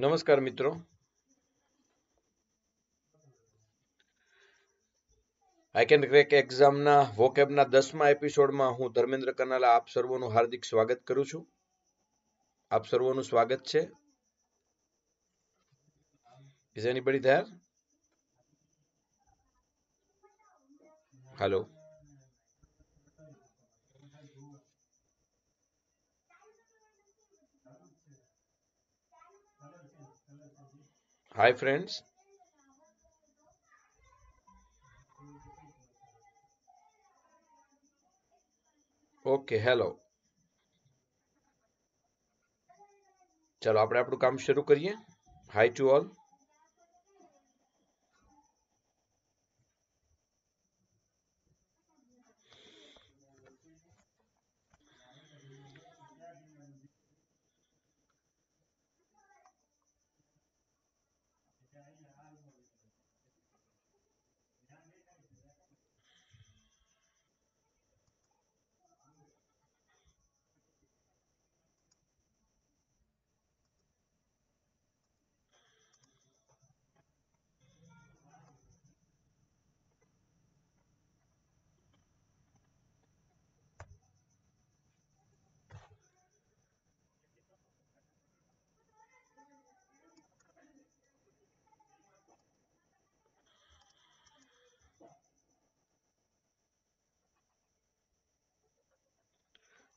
નમસ્કાર મિત્રો I can crack એક્ઝામના વોકેબના દસમા એપિસોડમાં હું ધર્મેન્દ્ર કનાલા આપ સર્વોનું હાર્દિક સ્વાગત કરું છું આપ સર્વોનું સ્વાગત છે is anybody there hello hi friends okay hello चलो अपने आप काम शुरू करिए हाई टू ऑल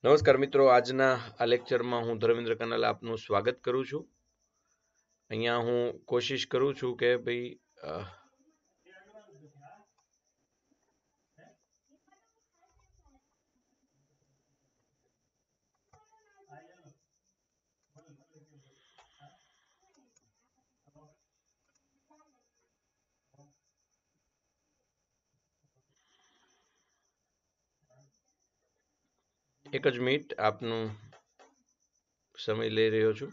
નમસ્કાર મિત્રો આજના આ લેક્ચરમાં હું ધર્મેન્દ્ર કનાલ આપનું સ્વાગત કરું છું અહીંયા હું કોશિશ કરું છું કે ભાઈ એક જ મિનિટ આપનું સમય લઈ રહ્યો છું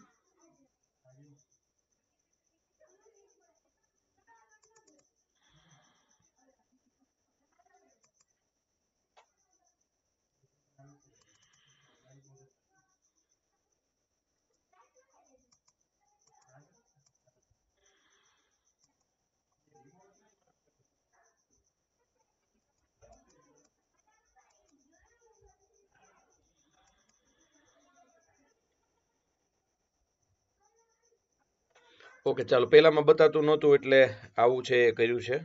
ઓકે ચાલો પહેલાંમાં બતાતું નહોતું એટલે આવું છે એ કર્યું છે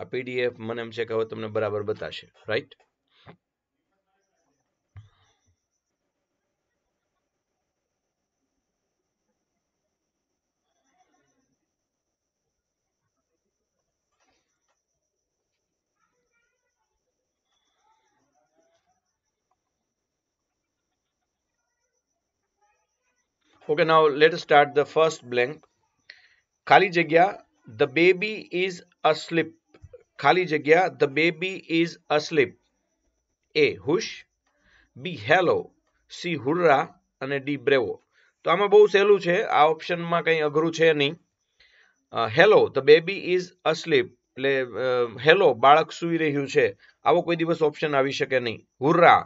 આ પીડીએફ મને એમ છે કે હવે તમને બરાબર બતાશે right okay now let us start the first blank ખાલી જગ્યા the baby is asleep ખાલી જગ્યા the baby is asleep a hush b hello c hurra અને ડી બ્રેવો તો આમાં બહુ સહેલું છે આ ઓપ્શનમાં કંઈ અઘરું છે નહીં hello the baby is asleep એટલે હેલો બાળક સૂઈ રહ્યું છે આવો કોઈ દિવસ ઓપ્શન આવી શકે નહીં હુર્રા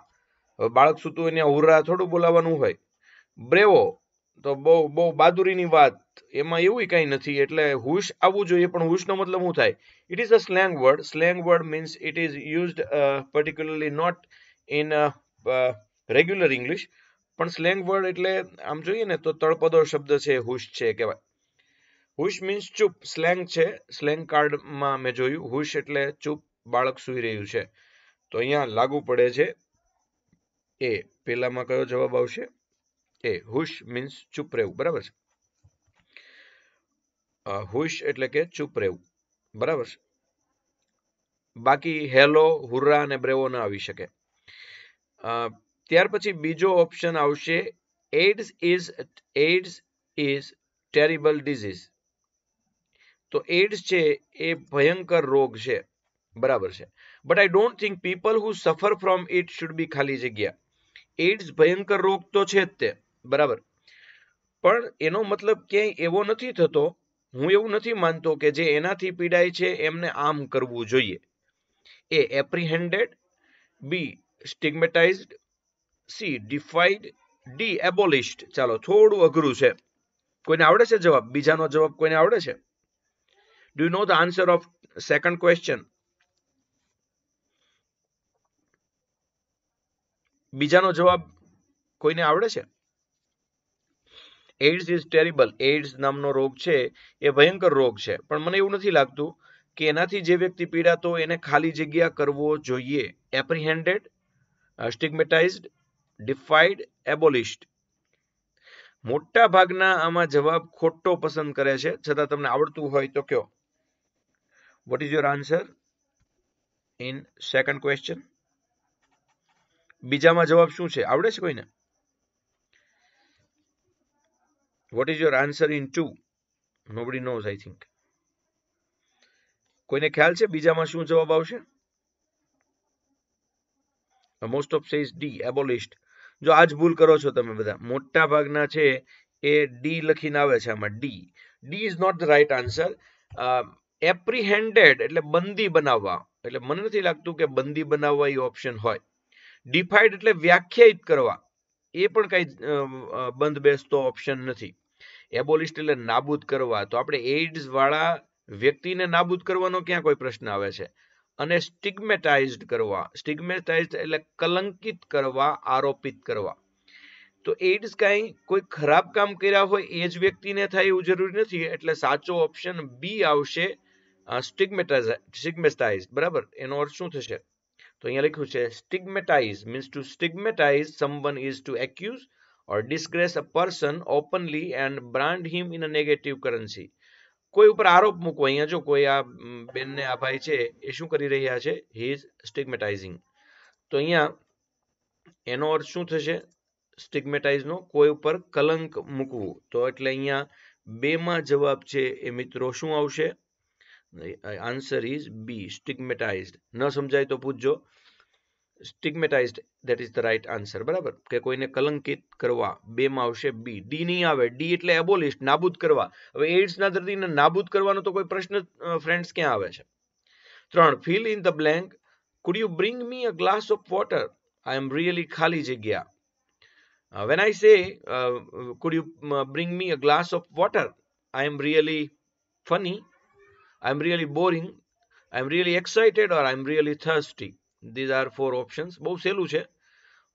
બાળક સૂતું એને હુર્રા થોડું બોલાવવાનું હોય બ્રેવો તો બહુ બહુ બહાદુરીની વાત એમાં એવું કંઈ નથી એટલે હુશ આવવું જોઈએ પણ હુશનો મતલબ શું થાય it is a slang word slang word means it is used particularly not in regular English પણ સ્લેંગ વર્ડ એટલે આમ જોઈએ ને તો તળપદો શબ્દ છે હુશ છે કહેવાય હુશ મીન્સ ચૂપ સ્લેંગ છે સ્લેંગ કાર્ડમાં મેં જોયું હુશ એટલે ચૂપ બાળક સુઈ રહ્યું છે તો અહીંયા લાગુ પડે છે એ પહેલામાં કયો જવાબ આવશે એ હુશ મીન્સ ચૂપ રહેવું બરાબર છે હુશ એટલે કે ચૂપ રહેવું બરાબર છે બાકી હેલો હુર્રા અને બ્રેવો ન આવી શકે ત્યાર પછી બીજો ઓપ્શન આવશે AIDS is AIDS is terrible disease તો એડ્સ છે એ ભયંકર રોગ છે બરાબર છે but I don't think people who suffer from it should be ખાલી જગ્યા એડ્સ ભયંકર રોગ તો છે જ તે બરાબર પણ એનો મતલબ ક્યાંય એવો નથી થતો હું એવું નથી માનતો કે જે એનાથી પીડાય છે એમને આમ કરવું જોઈએ એ એપ્રિહેન્ડેડ બી સ્ટિગ્મેટાઇઝડ સી ડિફાઈડ ડી એબોલિસ્ટ ચાલો થોડું અઘરું છે કોઈને આવડે છે જવાબ બીજાનો જવાબ કોઈને આવડે છે do know the answer of second question બીજાનો જવાબ કોઈને આવડે છે એઇડ્સ ઇઝ ટેરિબલ એઇડ્સ નામનો રોગ છે એ ભયંકર રોગ છે પણ મને એવું નથી લાગતું કે એનાથી જે વ્યક્તિ પીડાતો એને ખાલી જગ્યા કરવો જોઈએ એપ્રિહેન્ડેડ સ્ટિગ્મેટાઇઝડ ડિફાઈડ એબોલિસ્ટ મોટા ભાગના આમાં જવાબ ખોટો પસંદ કરે છે છતાં તમને આવડતું હોય તો કયો what is your answer in second question બીજામાં જવાબ શું છે આવડે છે કોઈને what is your answer in two nobody knows I think કોઈને ખ્યાલ છે બીજામાં શું જવાબ આવશે most of says D abolished જો આ જ ભૂલ કરો છો તમે બધા મોટા ભાગના છે એ ડી લખીને આવે છે આમાં D D is not the right answer apprehended એટલે બંદી બનાવવા એટલે મને નથી લાગતું કે બંદી બનાવવા એ ઓપ્શન હોય ડિફાઇડ એટલે વ્યાખ્યાયિત કરવા એ પણ કઈ બંધ બેસતો ઓપ્શન નથી એબોલિસ્ટ એટલે નાબૂદ કરવા તો આપણે એઇડ્સ વાળા વ્યક્તિને નાબૂદ કરવાનો ક્યાં કોઈ પ્રશ્ન આવે છે અને સ્ટિગ્મેટાઇઝડ કરવા સ્ટિગ્મેટાઇઝડ એટલે કલંકિત કરવા આરોપિત કરવા તો એઇડ્સ કાંઈ કોઈ ખરાબ કામ કર્યા હોય એ જ વ્યક્તિને થાય એવું જરૂરી નથી એટલે સાચો ઓપ્શન બી આવશે સ્ટિગ્મેટાઇઝ સ્ટિગ્મેટાઇઝ બરાબર એનો અર્થ શું થશે તો અહીંયા લખ્યું છે stigmatize means to stigmatize someone is to accuse or disgrace a person openly and brand him in a negative currency કોઈ ઉપર આરોપ મૂકવો અહીંયા જો કોઈ આ બેનને આ ભાઈ છે એ શું કરી રહ્યા છે હી ઇઝ સ્ટિગ્મેટાઇઝિંગ તો અહીંયા એનો અર્થ શું થશે સ્ટિગ્મેટાઇઝનો કોઈ ઉપર કલંક મૂકવું તો એટલે અહીંયા બેમાં જવાબ છે એ મિત્રો શું આવશે આન્સર ઇઝ બી સ્ટિગ્મેટાઇઝડ ન સમજાય તો પૂછજો stigmatized that is the right answer બરાબર કે કોઈને કલંકિત કરવા બેમાં આવશે બી ડી નહીં આવે ડી એટલે એબોલિસ્ટ નાબૂદ કરવા હવે એઇડ્સના દર્દીને નાબૂદ કરવાનો તો કોઈ પ્રશ્ન ફ્રેન્ડ્સ ક્યાં આવે છે ત્રણ fill in the blank could you bring me a glass of water I am really ખાલી જગ્યા when I say could you bring me a glass of water I am really funny I am really boring I am really excited or I am really thirsty these are four options બહુ સહેલું છે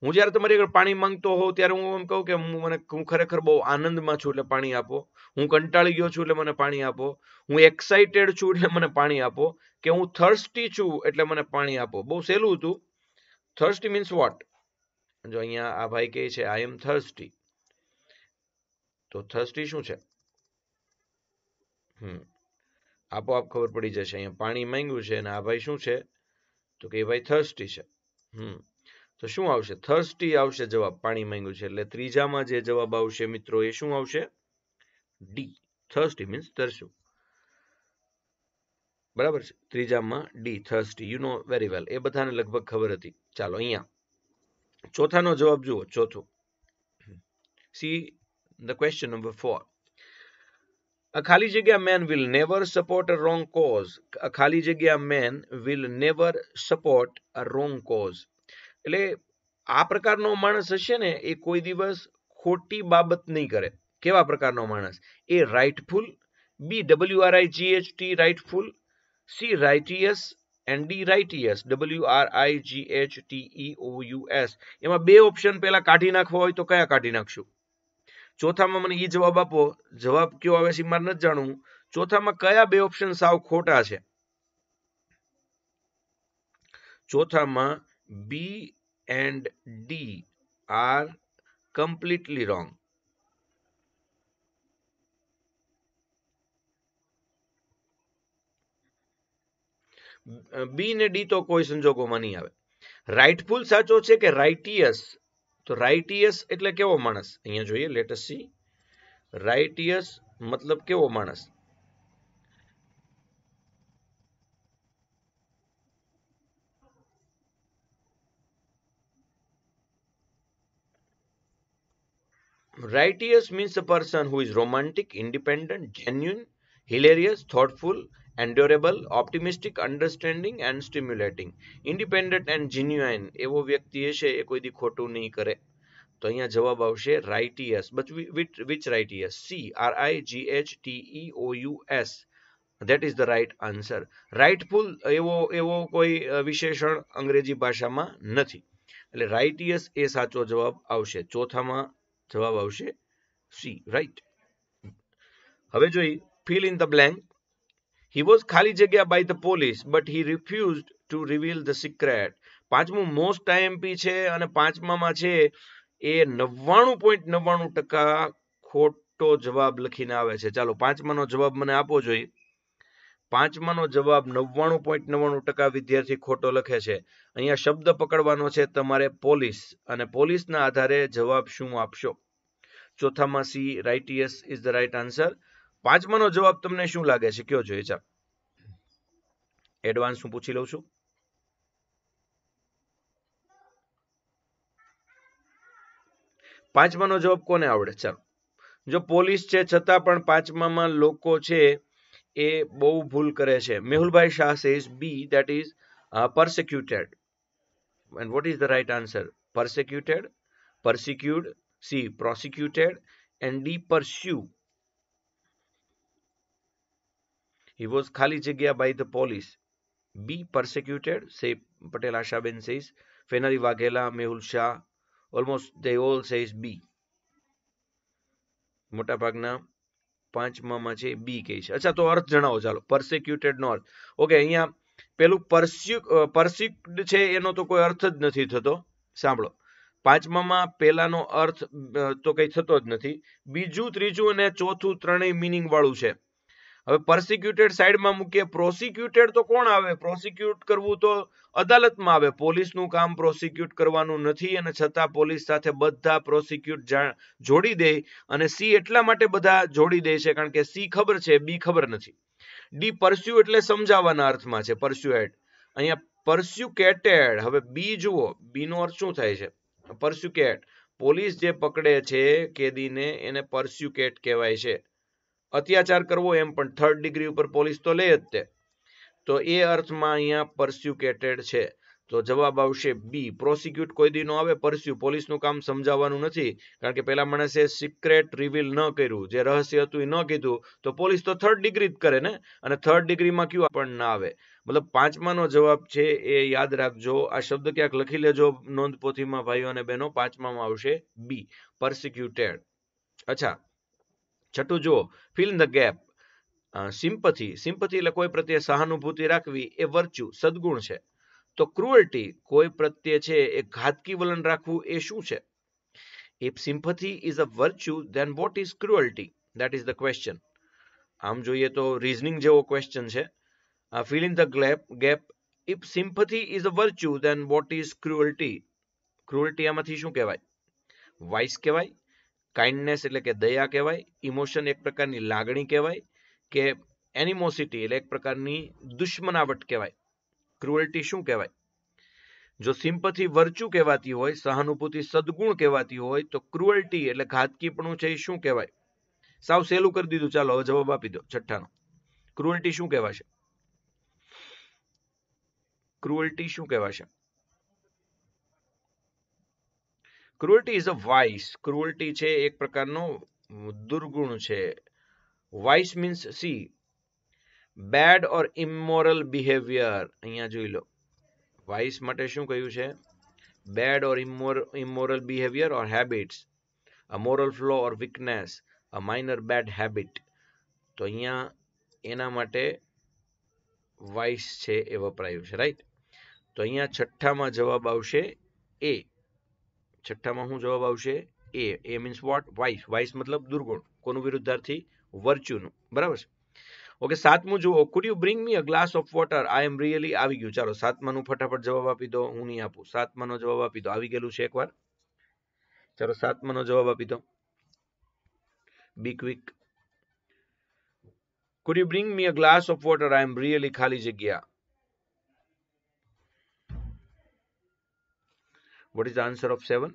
હું જ્યારે તમારી આગળ પાણી માંગતો હોઉં ત્યારે હું એમ કહું કે હું મને હું ખરેખર બહુ આનંદમાં છું એટલે પાણી આપો હું કંટાળી ગયો છું એટલે મને પાણી આપો હું એક્સાઇટેડ છું એટલે મને પાણી આપો કે હું થર્સ્ટી છું એટલે મને પાણી આપો બહુ સહેલું હતું થર્સ્ટી મીન્સ વોટ જો અહીંયા આ ભાઈ કહે છે આઈ એમ થર્સ્ટી તો થર્સ્ટી શું છે હમ આપોઆપ ખબર પડી જશે અહીંયા પાણી માંગ્યું છે અને આ ભાઈ શું છે તો કે ભાઈ થર્સ્ટી છે હમ તો શું આવશે થર્સ્ટી આવશે જવાબ પાણી માંગ્યું છે એટલે ત્રીજામાં જે જવાબ આવશે મિત્રો એ શું આવશે ડી થર્સ્ટી મીન્સ તરસું બરાબર છે ત્રીજામાં D thirsty you know very well એ બધાને લગભગ ખબર હતી ચાલો અહીંયા ચોથાનો જવાબ જુઓ ચોથો C the question number four a ખાલી જગ્યા man will never support a wrong cause. A ખાલી જગ્યા man will never support a wrong cause. એટલે આ પ્રકારનો માણસ હશે ને એ કોઈ દિવસ ખોટી બાબત નહીં કરે કેવા પ્રકારનો માણસ A rightful B W R I G H T rightful C righteous and D righteous W R I G H T E O U S એમાં બે ઓપ્શન પહેલાં કાઢી નાખવા હોય તો કયા કાઢી નાખશું ચોથામાં મને એ જવાબ આપો જવાબ કયો આવે છે મારે નથી જાણવું ચોથામાં કયા બે ઓપ્શન સાવ ખોટા છે ચોથામાં B and D are completely wrong B ને ડી તો કોઈ સંજોગોમાં નહીં આવે રાઇટફુલ સાચો છે કે રાઇટિયસ तो राइटियस एट केव मणस अइए लेटस सी राइटियस मतलब केव मणस righteous means a person who is romantic independent genuine hilarious thoughtful endurable optimistic understanding and stimulating independent and genuine એવો વ્યક્તિ હશે એ કોઈ દી ખોટું નહીં કરે તો અહીંયા જવાબ આવશે righteous but which righteous C R I G H T E O U S that is the right answer rightful એવો એવો કોઈ વિશેષણ અંગ્રેજી ભાષામાં નથી એટલે રાઇટીયસ એ સાચો જવાબ આવશે ચોથામાં જવાબ આવશે સી રાઇટ હવે જોઈ fill in the blank He was Khali Jagya by the police, but he refused to reveal the secret. પાંચમું મોસ્ટ આઈએમપી છે અને પાંચમામાં છે એ નવ્વાણું પોઈન્ટ નવ્વાણું ટકા ખોટો જવાબ લખીને આવે છે ચાલો પાંચમાનો જવાબ મને આપો જોઈ પાંચમાનો જવાબ નવ્વાણું પોઈન્ટ નવ્વાણું ટકા વિદ્યાર્થી ખોટો લખે છે અહીંયા શબ્દ પકડવાનો છે તમારે પોલીસ અને પોલીસના આધારે જવાબ શું આપશો ચોથામાં C righteous is the right answer પાંચમાનો જવાબ તમને શું લાગે છે કયો જોઈએ ચાલ એડવાન્સ હું પૂછી લઉં છું પાંચમાનો જવાબ કોને આવડે ચાલો જો પોલીસ છે છતાં પણ પાંચમામાં લોકો છે એ બહુ ભૂલ કરે છે મેહુલભાઈ Shah says B that is persecuted and what is the right answer persecuted persecuted C prosecuted and D pursue He was ખાલી જગ્યા by the police B persecuted, say Patel આશાબેન says. Fenari Vaghela Mehul Shah almost they all says B મોટાભાગના પાંચમામાં છે બી કહે છે અચ્છા તો અર્થ જણાવો ચાલો પર્સિક્યુટેડ નો અર્થ ઓકે અહીંયા પેલું પરસ્યુ પરસ્યુડ છે એનો તો કોઈ અર્થ જ નથી થતો સાંભળો પાંચમામાં પહેલાનો અર્થ તો કંઈ થતો જ નથી બીજું ત્રીજું અને ચોથું ત્રણેય મિનિંગ વાળું છે હવે પ્રોસિક્યુટેડ સાઈડમાં મૂકીએ પ્રોસિક્યુટેડ તો કોણ આવે પ્રોસિક્યુટ કરવું તો અદાલતમાં આવે પોલીસનું કામ પ્રોસિક્યુટ કરવાનું નથી અને છતાં પોલીસ સાથે બધા પ્રોસિક્યુટ જોડી દે અને સી એટલા માટે બધા જોડી દે છે કારણ કે સી ખબર છે બી ખબર નથી ડી પરસ્યુ એટલે સમજાવવાના અર્થમાં છે પરસ્યુએટ અહીંયા પરસ્યુકેટેડ હવે બી જુઓ બીનો અર્થ શું થાય છે પરસ્યુકેટ પોલીસ જે પકડે છે કેદીને એને પરસ્યુકેટ કહેવાય છે અત્યાચાર કરવો એમ પણ થર્ડ ડિગ્રી ઉપર પોલીસ તો લે જ તે તો એ અર્થમાં અહીંયા પર્સ્યુકેટેડ છે તો જવાબ આવશે બી પ્રોસિક્યુટ કોઈ દી આવે પરસ્યુ પોલીસનું કામ સમજાવવાનું નથી કારણ કે પેલા માણસે સિક્રેટ રિવીલ ન કર્યું જે રહસ્ય હતું એ ન કીધું તો પોલીસ તો થર્ડ ડિગ્રી જ કરે ને અને થર્ડ ડિગ્રીમાં કયું પણ ના આવે મતલબ પાંચમાનો જવાબ છે એ યાદ રાખજો આ શબ્દ ક્યાંક લખી લેજો નોંધપોથીમાં ભાઈઓ અને બહેનો પાંચમામાં આવશે બી પરસિક્યુટેડ અચ્છા છઠ્ઠું જુઓ fill the gap sympathy sympathy એટલે કોઈ પ્રત્યે સહાનુભૂતિ રાખવી એ વર્ચ્યુ સદગુણ છે તો ક્રુઅલ્ટી કોઈ પ્રત્યે છે એ ઘાતકી વલણ રાખવું એ શું છે if sympathy is a virtue then what is cruelty that is the question આમ જોઈએ તો રીઝનિંગ જેવો ક્વેશ્ચન છે fill in the gap gap if sympathy is a virtue then what is cruelty cruelty આમાંથી શું કહેવાય વાઇસ કહેવાય kindness એટલે કે દયા કહેવાય ઇમોશન એક પ્રકારની લાગણી કહેવાય કે એનિમોસિટી એટલે એક પ્રકારની દુશ્મનાવટ કહેવાય ક્રુઅલ્ટી શું કહેવાય જો સિમ્પથી વર્ચ્યુ કહેવાતી હોય સહાનુભૂતિ સદગુણ કહેવાતી હોય તો ક્રુઅલ્ટી એટલે ઘાતકીપણું છે એ શું કહેવાય સાવ સહેલું કરી દીધું ચાલો હવે જવાબ આપી દો છઠ્ઠાનો ક્રુઅલ્ટી શું કહેવાશે ક્રુઅલ્ટી શું કહેવાશે cruelty is a vice cruelty છે એક પ્રકારનો દુર્ગુણ છે vice means C bad or immoral behaviour અહીંયા જોઈ લો વાઇસ માટે શું કહ્યું છે bad or immoral behaviour or habits a moral flaw or weakness a minor bad habit તો અહીંયા એના માટે વાઇસ છે એ વપરાયું છે રાઈટ તો અહીંયા છઠ્ઠામાં જવાબ આવશે એ છઠ્ઠામાં શું જવાબ આવશે A A means what vice vice મતલબ દુર્ગુણ કોનું વિરુદ્ધાર્થી વર્ચ્યુનું બરાબર છે ઓકે સાતમું જુઓ could you bring me a glass of water I am really આવી ગયું ચાલો સાતમાનું ફટાફટ જવાબ આપી દો હું નહીં આપું સાતમાનો જવાબ આપી દો આવી ગયેલું છે એકવાર ચાલો સાતમાનો જવાબ આપી દો be quick could you bring me a glass of water I am really ખાલી જગ્યા what is the answer of seven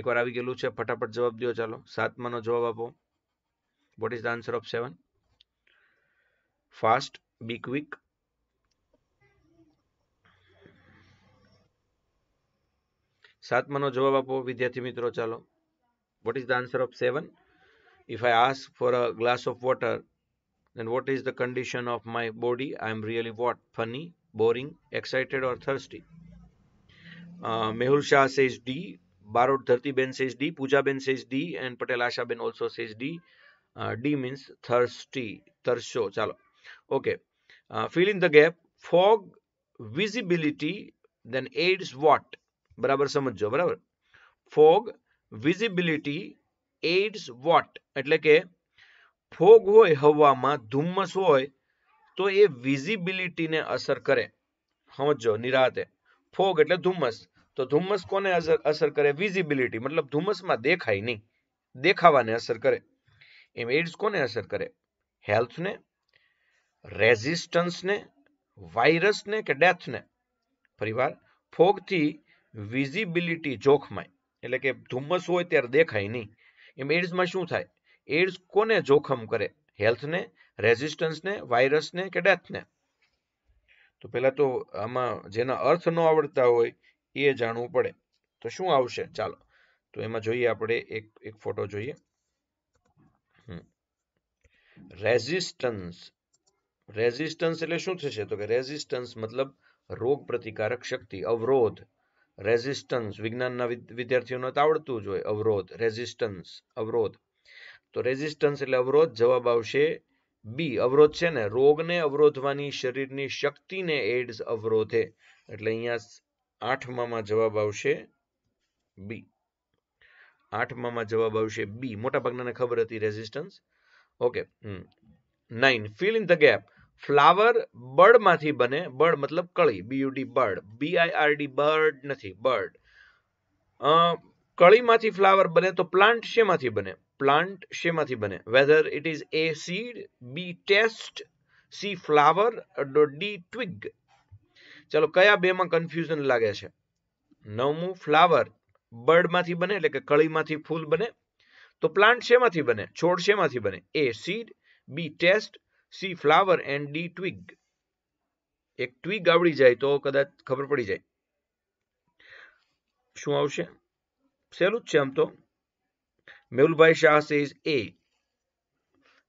એકવાર આવી ગયેલું છે ફટાફટ જવાબ દો ચાલો સાતમાનો જવાબ આપો what is the answer of seven fast be quick સાતમાનો જવાબ આપો વિદ્યાર્થી મિત્રો ચાલો what is the answer of seven if I ask for a glass of water, then what is the condition of my body? I am really what? Funny, boring, excited, or thirsty? Mehul Shah says D. Barot Dhartiben says D. Poojaben says D. And Patel Ashaben also says D. Uh, D means thirsty, thirsho. Chalo. Okay. Uh, fill in the gap. Fog visibility then aids what? બરાબર સમજો બરાબર fog visibility AIDS vote એટલે કે fog હોય હવામાં ધુમ્મસ હોય તો એ વિઝિબિલિટીને અસર કરે સમજો નિરાતે ફોગ એટલે ધુમ્મસ તો ધુમ્મસ કોને અસર કરે વિઝિબિલિટી મતલબ ધુમ્મસમાં દેખાય નહીં દેખાવાને અસર કરે એમ એડ્સ કોને અસર કરે હેલ્થને રેઝિસ્ટન્સને વાયરસને કે ડેથને પરિવાર ફોગથી વિઝિબિલિટી જોખમાય એટલે કે ધુમ્મસ હોય ત્યારે દેખાય નહીં એમ એડ્સમાં શું થાય એડ્સ કોને જોખમ કરે હેલ્થને રેઝિસ્ટન્સને વાયરસને કે ડેથને તો પહેલાં તો આમાં જેના અર્થ ન આવડતા હોય એ જાણવું પડે તો શું આવશે ચાલો તો એમાં જોઈએ આપણે એક એક ફોટો જોઈએ રેઝિસ્ટન્સ રેઝિસ્ટન્સ એટલે શું થશે તો કે રેઝિસ્ટન્સ મતલબ રોગ પ્રતિકારક શક્તિ અવરોધ રેઝિસ્ટન્સ વિજ્ઞાનના વિદ્યાર્થીઓને તો આવડતું જ હોય અવરોધ રેઝિસ્ટન્સ અવરોધ તો રેઝિસ્ટન્સ એટલે અવરોધ જવાબ આવશે બી અવરોધ છે ને રોગને અવરોધવાની શરીરની શક્તિને એડ્સ અવરોધે એટલે અહીંયા આઠમામાં જવાબ આવશે બી આઠમામાં જવાબ આવશે બી મોટાભાગનાને ખબર હતી resistance okay nine fill in the gap flower બર્ડમાંથી બને બર્ડ મતલબ કળી B U D bird B I R D bird નથી બર્ડ કળીમાંથી ફ્લાવર બને તો પ્લાન્ટ શેમાંથી બને પ્લાન્ટ શેમાંથી બને whether it is A seed B test C flower D twig ચાલો કયા બેમાં કન્ફ્યુઝન લાગે છે નવમું ફ્લાવર બર્ડમાંથી બને એટલે કે કળીમાંથી ફૂલ બને તો પ્લાન્ટ શેમાંથી બને છોડ શેમાંથી બને A seed B test C flower and D twig એક ટ્વિગ આવડી જાય તો કદાચ ખબર પડી જાય શું આવશે સહેલું જ છે આમ તો મેહુલભાઈ શાહ સેઝ એ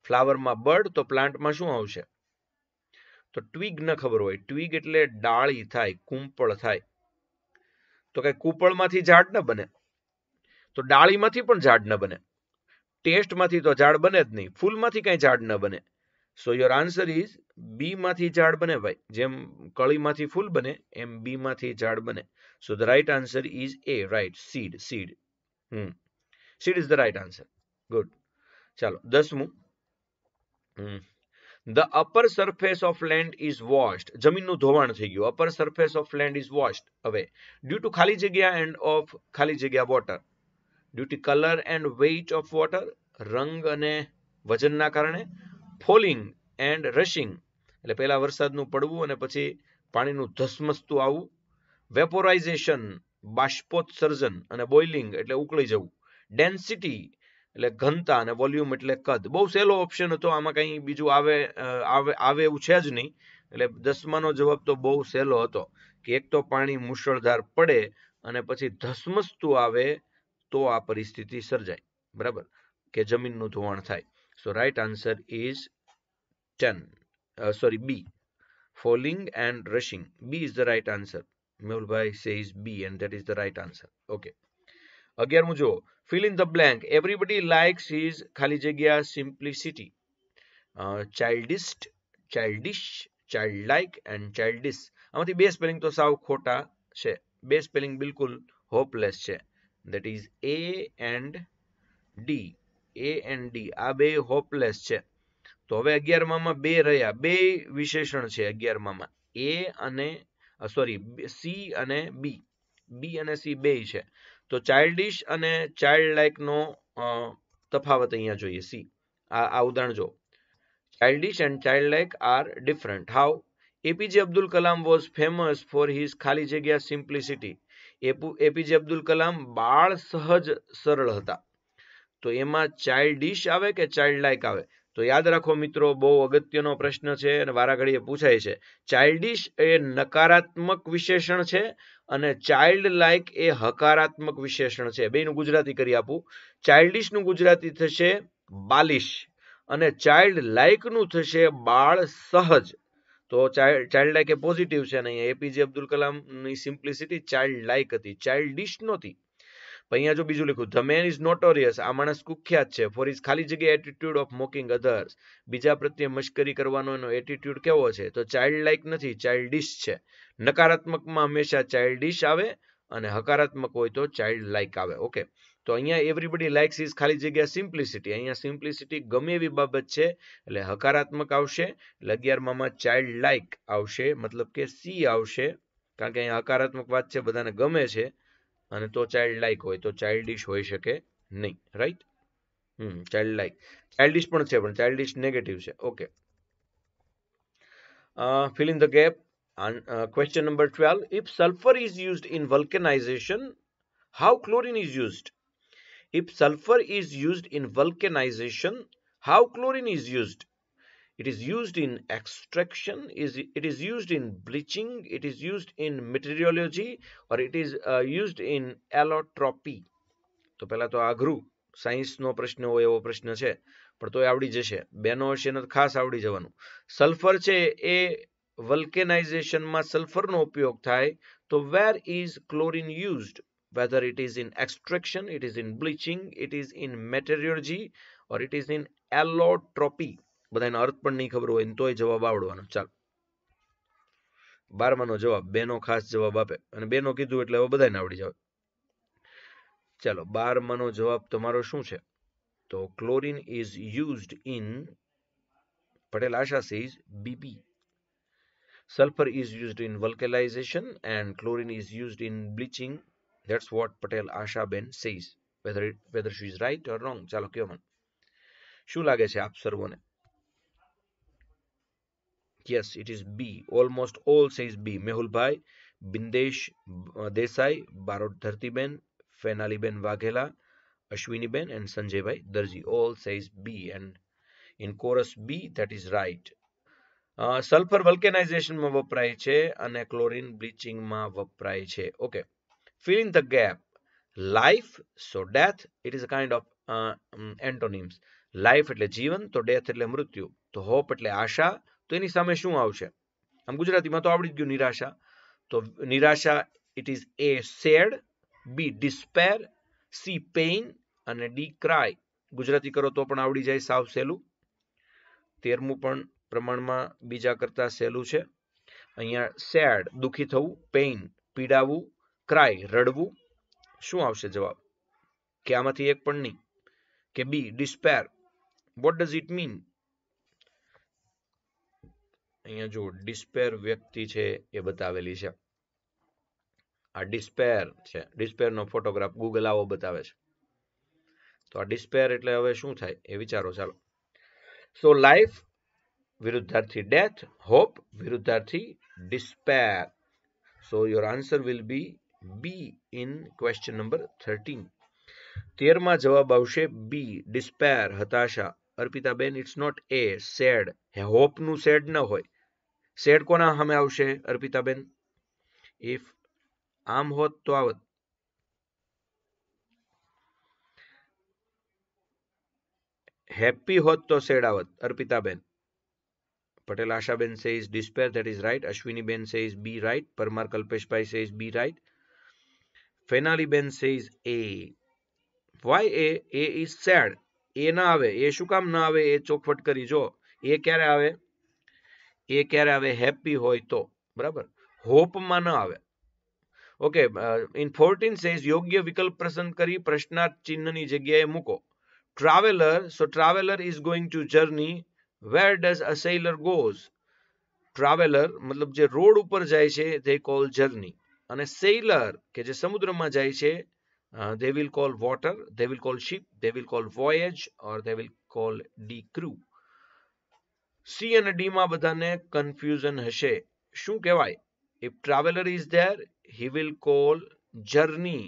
ફ્લાવરમાં બર્ડ તો પ્લાન્ટમાં શું આવશે તો ટ્વિગ ન ખબર હોય ટ્વિગ એટલે ડાળી થાય કુંપળ થાય તો કઈ કુંપળમાંથી ઝાડ ન બને તો ડાળીમાંથી પણ ઝાડ ન બને ટેસ્ટમાંથી તો ઝાડ બને જ નહીં ફૂલમાંથી કાંઈ ઝાડ ન બને સો યોર આન્સર ઇઝ બીમાંથી ઝાડ બને ભાઈ જેમ કળીમાંથી ફૂલ બને એમ બી માંથી ઝાડ બને so the right answer is A right seed seed hmm seed is the right answer good ચાલો દસમું the upper surface of land is washed જમીનનું ધોવાણ થઈ ગયું upper surface of land is washed હવે ડ્યુ ટુ ખાલી જગ્યા and of ખાલી જગ્યા water due to colour and weight of water રંગ અને વજનના કારણે ફોલિંગ એન્ડ રશિંગ એટલે પહેલાં વરસાદનું પડવું અને પછી પાણીનું ધસમસતું આવવું વેપોરાઇઝેશન બાષ્પોત્સર્જન અને બોઇલિંગ એટલે ઉકળી જવું ડેન્સિટી એટલે ઘનતા અને વોલ્યુમ એટલે કદ બહુ સહેલો ઓપ્શન હતો આમાં કંઈ બીજું આવે આવે એવું છે જ નહીં એટલે દસમાનો જવાબ તો બહુ સહેલો હતો કે એક તો પાણી મુશળધાર પડે અને પછી ધસમસતું આવે તો આ પરિસ્થિતિ સર્જાય બરાબર કે જમીનનું ધોવાણ થાય so right answer is ten sorry B falling and rushing B is the right answer મેહુલભાઈ say is B and that is the right answer okay અગિયારમું જુઓ fill in the blank everybody likes his ખાલી જગ્યા simplicity childish childish child like and childish આમાંથી બે spelling તો સાવ ખોટા છે બે સ્પેલિંગ બિલકુલ હોપલેસ છે that is A and D A and D આ બે હોપલેસ છે તો હવે અગિયારમાં બે રહ્યા બે વિશેષણ છે અગિયારમાં એ અને સોરી સી અને બી બી અને સી બે છે તો ચાઇલ્ડિશ અને ચાઇલ્ડ લાઇકનો તફાવત અહીંયા જોઈએ સી આ આ ઉદાહરણ જો childish and child like are different how APJ Abdul Kalam was famous for his ખાલી જગ્યા સિમ્પ્લિસિટી એપીજે અબ્દુલ કલામ બાળ સહજ સરળ હતા તો એમાં ચાઇલ્ડિશ આવે કે ચાઇલ્ડ લાઇક આવે તો યાદ રાખો મિત્રો બહુ અગત્યનો પ્રશ્ન છે અને વારાઘડીએ પૂછાય છે ચાઇલ્ડિશ એ નકારાત્મક વિશેષણ છે અને ચાઇલ્ડ લાઇક એ હકારાત્મક વિશેષણ છે બેનું ગુજરાતી કરી આપું ચાઇલ્ડિશનું ગુજરાતી થશે બાલિશ અને ચાઇલ્ડ લાઇકનું થશે બાળ સહજ તો ચાઇલ્ડ લાઇક એ પોઝિટિવ છે અને અહીંયા એપીજે અબ્દુલ કલામની સિમ્પલિસિટી ચાઇલ્ડ લાઇક હતી ચાઇલ્ડિશ નહોતી અહીંયા જો બીજું લખ્યું ધ મેન ઇઝ નોટોરિયસ આ માણસ કુખ્યાત છે ફોર ઇઝ ખાલી જગ્યા એટીટ્યુડ ઓફ મોકિંગ અધર્સ બીજા પ્રત્યે મશ્કરી કરવાનો એનો એટીટ્યુડ કેવો છે તો ચાઇલ્ડ લાઇક નથી ચાઇલ્ડિશ છે નકારાત્મકમાં હંમેશા ચાઇલ્ડિશ આવે અને હકારાત્મક હોય તો ચાઇલ્ડ લાઇક આવે ઓકે તો અહીંયા એવરીબડી લાઇક્સ ઇઝ ખાલી જગ્યા સિમ્પલિસિટી અહીંયા સિમ્પ્લિસિટી ગમે એવી બાબત છે એટલે હકારાત્મક આવશે એટલે અગિયારમાં ચાઇલ્ડ લાઇક આવશે મતલબ કે સી આવશે કારણ કે અહીંયા હકારાત્મક વાત છે બધાને ગમે છે અને તો ચાઇલ્ડ લાઇક હોય તો ચાઇલ્ડિશ હોઈ શકે નહીં right hmm child like childish પણ છે પણ ચાઇલ્ડિશ નેગેટિવ છે okay fill in the gap question number twelve if sulphur is used in vulcanization how chlorine is used if sulphur is used in vulcanization how chlorine is used It is used in extraction, is it is used in bleaching, it is used in meteorology or it is uh, used in allotropy. તો પહેલા તો આઘરું સાયન્સનો પ્રશ્ન હોય એવો પ્રશ્ન છે પણ તોય આવડી જશે બેનો હશે ને ખાસ આવડી જવાનું સલ્ફર છે એ વલ્કેનાઇઝેશનમાં સલ્ફરનો ઉપયોગ થાય તો where is chlorine used whether it is in extraction it is in bleaching it is in metallurgy or it is in allotropy બધાને અર્થ પણ નહીં ખબર હોય ને તોય જવાબ આવડવાનો ચાલો બારમાનો જવાબ બેનો ખાસ જવાબ આપે અને બેનો કીધું એટલે હવે બધાને આવડી જાય ચાલો બારમાનો જવાબ તમારો શું છે તો chlorine is used in Patel Asha says BP sulphur is used in vulcanisation and chlorine is used in bleaching that's what Patel Ashaben says whether whether she is right or wrong ચાલો કહેવાનું શું લાગે છે આપ સર્વોને yes it is B almost all says B Mehulbhai Bindesh Desai Barot Dhartiben Fenaliben Vaghela Ashwiniben and Sanjaybhai Darji all says B and in chorus B that is right sulphur uh, વલ્કેનાઇઝેશનમાં વપરાય છે અને ક્લોરિન બ્લીચિંગમાં વપરાય છે okay filling the gap life so death it is a kind of antonyms life એટલે જીવન તો ડેથ એટલે મૃત્યુ તો હોપ એટલે આશા તો એની સામે શું આવશે આમ ગુજરાતીમાં તો આવડી જ ગયું નિરાશા તો નિરાશા it is A sad B despair C pain અને ડી ક્રાય ગુજરાતી કરો તો પણ આવડી જાય સાવ સહેલું તેરમું પણ પ્રમાણમાં બીજા કરતાં સહેલું છે અહીંયા સેડ દુઃખી થવું પેઇન પીડાવું ક્રાય રડવું શું આવશે જવાબ કે આમાંથી એક પણ નહીં કે B despair what does it mean અહીંયા જો ડિસ્પેર વ્યક્તિ છે એ બતાવેલી છે આ ડિસ્પેર છે ડિસ્પેરનો ફોટોગ્રાફ ગૂગલ આવો બતાવે છે તો આ ડિસ્પેર એટલે હવે શું થાય એ વિચારો ચાલો સો લાઈફ વિરુદ્ધાર્થી ડેથ હોપ વિરુદ્ધાર્થી despair so your answer will be B in question number thirteen તેરમાં જવાબ આવશે બી ડિસ્પેર હતાશા Arpita ben it's not a sad હોપનું સેડ ન હોય શેડ કોના સામે આવશે અર્પિતાબેન ઇફ આમ હોત તો આવત હેપી હોત તો શેડ આવત Arpitaben Patel Ashaben says despair that is right Ashwiniben says B right Parmar Kalpeshbhai says B right Fenaliben is A why A A is sad A ના આવે એ શું કામ ના આવે એ ચોખવટ કરી જો એ ક્યારે આવે એ ક્યારે આવે હેપી હોય તો બરાબર હોપમાં ન આવે ઓકે ઇન ફોર્ટીન સેઝ યોગ્ય વિકલ્પ પસંદ કરી પ્રશ્નાર્થ ચિહ્નની જગ્યાએ મૂકો traveller so traveller is going to journey where does a sailor goes traveller મતલબ જે રોડ ઉપર જાય છે તે કોલ જર્ની અને સેલર કે જે સમુદ્રમાં જાય છે they will call water they will call call ship will call call or they will call D crew C અને માં બધાને કન્ફ્યુઝન હશે શું કહેવાય if traveller is there he will call journey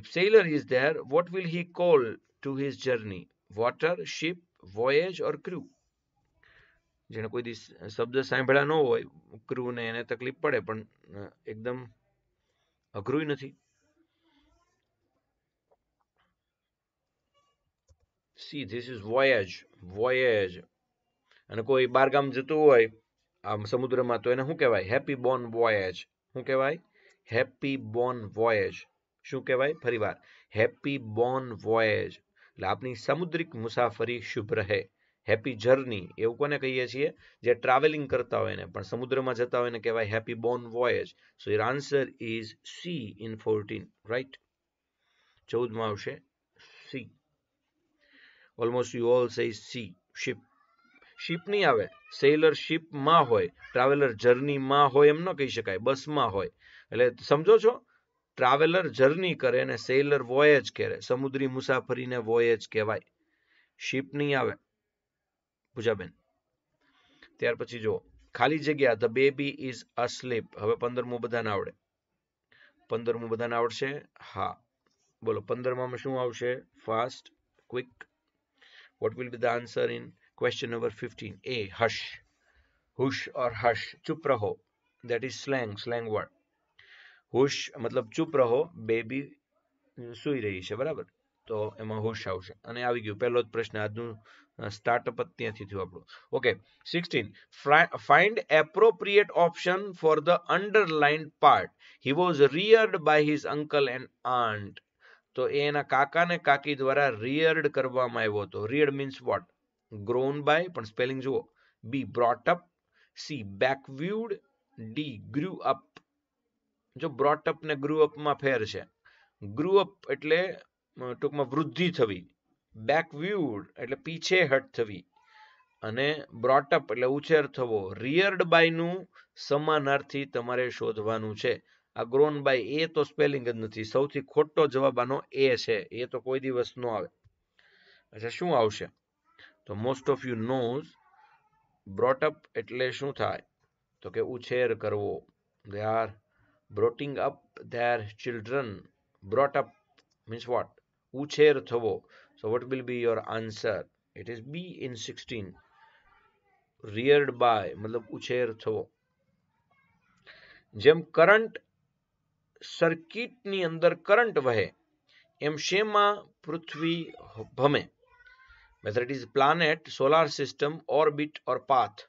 if sailor is there what will he call to his journey water ship voyage or crew જેને કોઈ દિવસ શબ્દ સાંભળ્યા ન હોય ક્રૂને એને તકલીફ પડે પણ એકદમ અઘરું નથી C this is voyage voyage અને કોઈ બારગામ જતું હોય આમ સમુદ્રમાં તો એને શું કહેવાય હેપી બોર્ન વોયેજ શું કહેવાય હેપી બોર્ન વોયેજ શું કહેવાય ફરીવાર હેપી બોર્ન વોયેજ એટલે આપની સમુદ્રિક મુસાફરી શુભ રહે હેપી જર્ની એવું કોને કહીએ છીએ જે ટ્રાવેલિંગ કરતા હોય ને પણ સમુદ્રમાં જતા હોય ને કહેવાય happy bon voyage so your answer is C in fourteen right ચૌદમાં આવશે C almost you all say C ship ship નહીં આવે સેલર શિપમાં હોય ટ્રાવેલર જર્નીમાં હોય એમ ન કહી શકાય બસમાં હોય એટલે સમજો છો ટ્રાવેલર જર્ની કરે અને સેલર વોયેજ કરે સમુદ્રી મુસાફરીને વોયેજ કહેવાય શિપ નહીં આવે પૂજાબેન ત્યાર પછી જુઓ ખાલી જગ્યા ધ બેબી ઇઝ અસ્લીપ હવે પંદરમું બધાને આવડે પંદરમું બધાને આવડશે હા બોલો પંદરમાં શું આવશે fast quick what will be the answer in Question number 15a hush. Hush or hush. Chup raho. That is slang, slang word. Hush મતલબ ચૂપ રહો બેબી સુઈ રહી છે બરાબર તો એમાં હોશ આવશે અને આવી ગયું પહેલો જ પ્રશ્ન આજનું સ્ટાર્ટઅપ ત્યાંથી થયું આપણું okay sixteen find appropriate option for the underline part he was reared by his uncle and aunt તો એ એના કાકા ને કાકી દ્વારા રિયર્ડ કરવામાં આવ્યો હતો reared means what grown by પણ સ્પેલિંગ જુઓ B brought up C backwood D grew up જો બ્રોટ અપ ને ગ્રુ અપમાં ફેર છે ગ્રુ અપ એટલે ટૂંકમાં વૃદ્ધિ થવી બેકવ્યુડ એટલે પીછેહટ થવી અને બ્રોટ અપ એટલે ઉછેર થવો રિયર્ડ બાયનું સમાનાર્થી તમારે શોધવાનું છે આ ગ્રોન બાય એ તો સ્પેલિંગ જ નથી સૌથી ખોટો જવાબ આનો એ છે એ તો કોઈ દિવસ ન આવે અચ્છા શું આવશે તો most of you knows brought up એટલે શું થાય તો કે ઉછેર કરવો they are broughting up their children brought up means what ઉછેર થવો so what will be your answer it is B in sixteen reared by મતલબ ઉછેર થવો જેમ કરંટ સર્કિટની અંદર કરંટ વહે એમ શેમાં પૃથ્વી ભમે whether it is planet, solar system, orbit or path.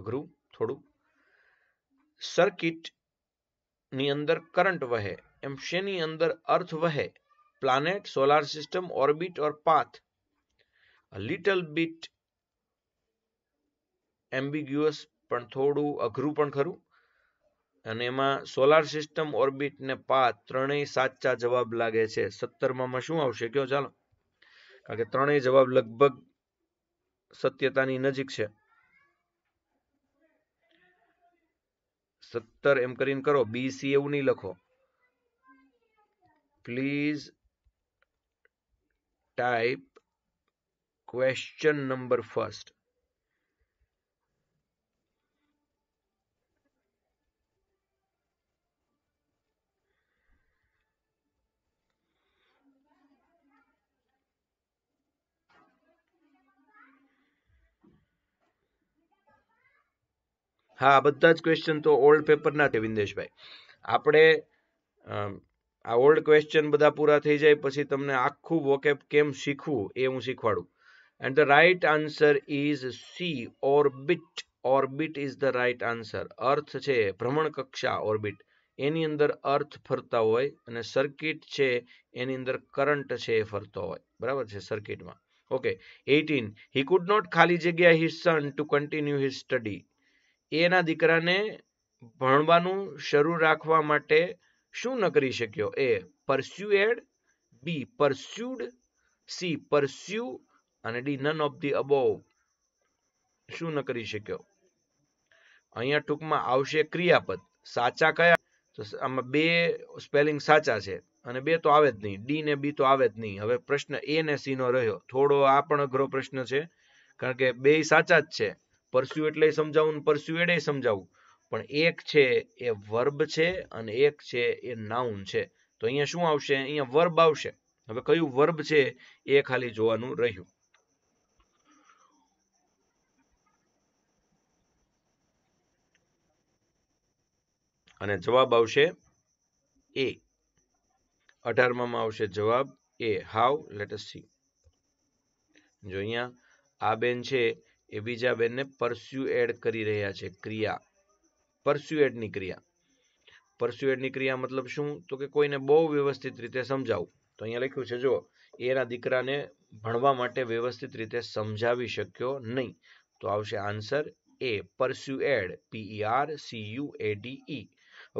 અઘરું થોડું સર્કિટની અંદર કરંટ વહે એમ શેની અંદર અર્થ વહે planet solar system orbit or path a little bit ambiguous પણ થોડું અઘરું પણ ખરું અને એમાં સોલાર સિસ્ટમ ઓર્બિટ ને પાથ ત્રણેય સાચા જવાબ લાગે છે સત્તરમાં શું આવશે કયો ચાલો કારણ કે ત્રણેય જવાબ લગભગ સત્યતાની નજીક છે સત્તર એમ કરીને કરો બીસી એવું નહીં લખો please type question number first હા બધા જ ક્વેશ્ચન તો ઓલ્ડ પેપરના છે વિંદેશભાઈ આપણે આ ઓલ્ડ ક્વેશ્ચન બધા પૂરા થઈ જાય પછી તમને આખું વોકેબ કેમ શીખવું એ હું શીખવાડું and the right answer is C orbit orbit is the right answer અર્થ છે ભ્રમણ કક્ષા ઓર્બિટ એની અંદર અર્થ ફરતા હોય અને સર્કિટ છે એની અંદર કરંટ છે એ ફરતો હોય બરાબર છે સર્કિટમાં okay eighteen he could not ખાલી જગ્યા his son to continue his study એના દીકરાને ભણવાનું શરૂ રાખવા માટે શું ન કરી શક્યો A persuaded B pursued C pursue અને D none of the above શું ન કરી શક્યો અહીંયા ટૂંકમાં આવશે ક્રિયાપદ સાચા કયા તો આમાં બે સ્પેલિંગ સાચા છે અને બે તો આવે જ નહીં ડી ને બી તો આવે જ નહીં હવે પ્રશ્ન એ ને સી નો રહ્યો થોડો આ પણ અઘરો પ્રશ્ન છે કારણ કે બે સાચા જ છે પરસ્યુ એટલે સમજાવું પરસ્યુએડ એ સમજાવું પણ એક છે એ વર્બ છે અને એક છે એ નાઉન છે તો અહીંયા શું આવશે અહીંયા વર્બ આવશે હવે કયું વર્બ છે એ ખાલી જોવાનું રહ્યું અને જવાબ આવશે એ અઢારમાં આવશે જવાબ એ હાવ લેટ અસ સી જો અહીંયા આ બેન છે એ બીજા બેનને પરસ્યુએડ કરી રહ્યા છે ક્રિયા પરસ્યુએડની ક્રિયા પરસ્યુએડની ક્રિયા મતલબ શું તો કે કોઈને બહુ વ્યવસ્થિત રીતે સમજાવવું તો અહીંયા લખ્યું છે જો એના દીકરાને ભણવા માટે વ્યવસ્થિત રીતે સમજાવી શક્યો નહીં તો આવશે answer A persuaded PE R C U A D E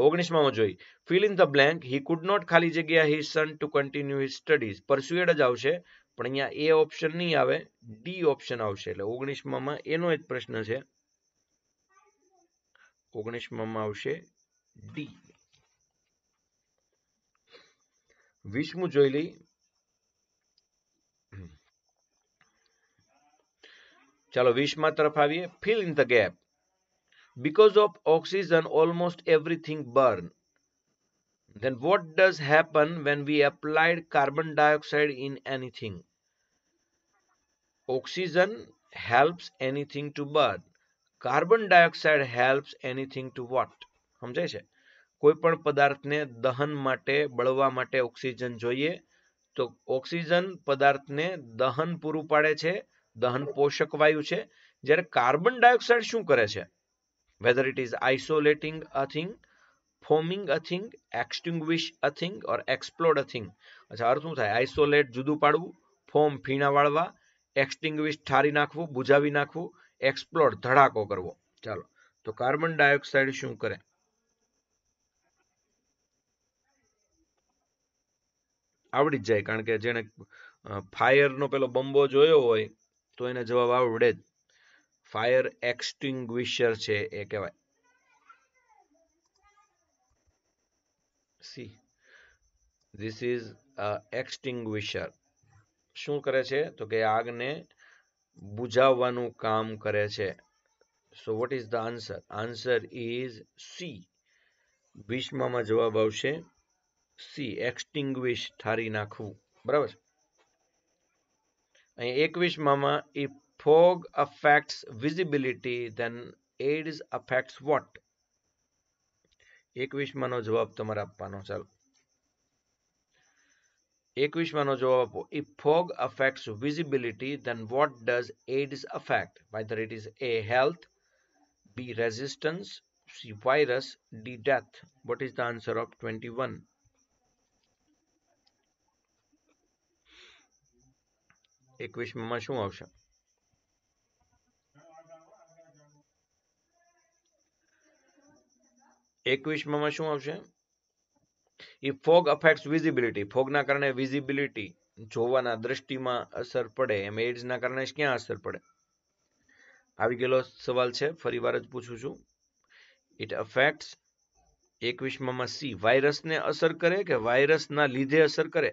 ઓગણીસમાં જોઈ fill in the blank he could not ખાલી જગ્યા he son to continue his studies persuaded જ આવશે પણ અહીંયા એ ઓપ્શન નહીં આવે ડી ઓપ્શન આવશે એટલે ઓગણીસમાં એનો જ પ્રશ્ન છે ઓગણીસમાં આવશે ડી વીસમું જોઈ લઈ ચાલો વીસમાં તરફ આવીએ fill in the gap because of oxygen almost everything burn Then what does happen when we applied carbon dioxide in anything? Oxygen helps anything to burn. Carbon dioxide helps anything to what સમજાય છે કોઈ પણ પદાર્થને દહન માટે બળવા માટે oxygen જોઈએ તો ઓક્સિજન પદાર્થને દહન પૂરું પાડે છે દહન પોષક વાયુ છે જ્યારે કાર્બન ડાયોક્સાઇડ શું કરે છે whether it is isolating a thing forming a thing extinguish a thing or explode a thing અચ્છા અર્થ શું થાય આઇસોલેટ જુદું પાડવું ફોર્મ ફીણા વાળવા એક્સટિંગ્વિશ ઠારી નાખવું બુજાવી નાખવું એક્સપ્લોડ ધડાકો કરવો ચાલો તો કાર્બન ડાયોક્સાઇડ શું કરે આવડી જ જાય કારણ કે જેને ફાયરનો પેલો બંબો જોયો હોય તો એને જવાબ આવડે જ ફાયર એક્સટિંગ્વિશર છે એ કહેવાય સી ધીસ ઇઝ એક્સટિંગ્વિશર શું કરે છે તો કે આગને બુઝાવવાનું કામ કરે છે so what is the answer answer is C ભીષ્મમાં જવાબ આવશે સી એક્સટિંગ્વિશ ઠારી નાખવું બરાબર અહીં એકવીસમાં if fog affects visibility then AIDS affects what એકવીસમાંનો જવાબ તમારે આપવાનો ચાલો એકવીસમાંનો જવાબ આપો if fog affect visibility then what does AIDS affect whether it is A health B resistance C virus D death what is the answer of twenty one એકવીસમાં શું આવશે એકવીસમાં શું આવશે ઈ ફોગ અફેક્ટ્સ વિઝિબિલિટી ફોગના કારણે વિઝિબિલિટી જોવાના દ્રષ્ટિમાં અસર પડે એમ એડ્સના કારણે ક્યાં અસર પડે આવી ગયેલો સવાલ છે ફરી વાર જ પૂછું છું ઇટ અફેક્ટ્સ એકવીસમાં સી વાયરસને અસર કરે કે વાયરસના લીધે અસર કરે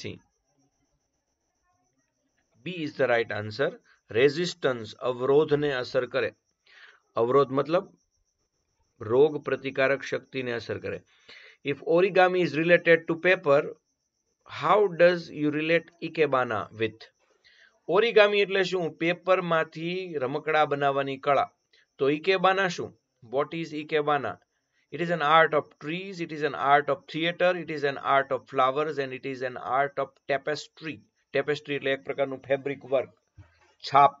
સિંહ B is the right answer resistance અવરોધને અસર કરે અવરોધ મતલબ રોગ પ્રતિકારક શક્તિને અસર કરે if origami is related to paper how does you relate ikebana with origami એટલે શું પેપરમાંથી રમકડા બનાવવાની કળા તો ઇકેબાના શું what is ikebana it is an art of trees it is an art of theater, it is an art of flowers and it is an art of tapestry. Tapestry એટલે એક પ્રકારનું ફેબ્રિક વર્ક છાપ